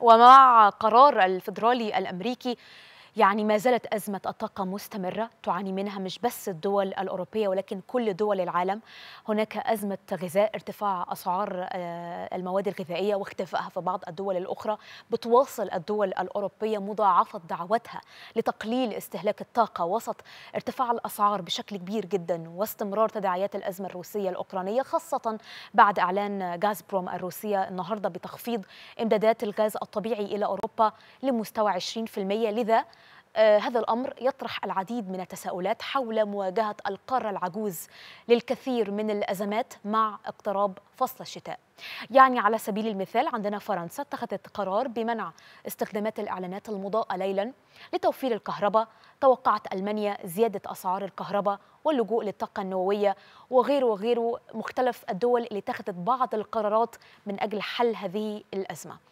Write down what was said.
ومع قرار الفدرالي الأمريكي يعني ما زالت أزمة الطاقة مستمرة تعاني منها مش بس الدول الأوروبية ولكن كل دول العالم هناك أزمة غذاء ارتفاع أسعار آه، المواد الغذائية واختفائها في بعض الدول الأخرى بتواصل الدول الأوروبية مضاعفة دعوتها لتقليل استهلاك الطاقة وسط ارتفاع الأسعار بشكل كبير جدا واستمرار تداعيات الأزمة الروسية الأوكرانية خاصة بعد إعلان غاز بروم الروسية النهاردة بتخفيض إمدادات الغاز الطبيعي إلى أوروبا لمستوى 20% لذا آه، هذا الامر يطرح العديد من التساؤلات حول مواجهه القاره العجوز للكثير من الازمات مع اقتراب فصل الشتاء. يعني على سبيل المثال عندنا فرنسا اتخذت قرار بمنع استخدامات الاعلانات المضاءه ليلا لتوفير الكهرباء، توقعت المانيا زياده اسعار الكهرباء واللجوء للطاقه النوويه وغيره وغيره مختلف الدول اللي اتخذت بعض القرارات من اجل حل هذه الازمه.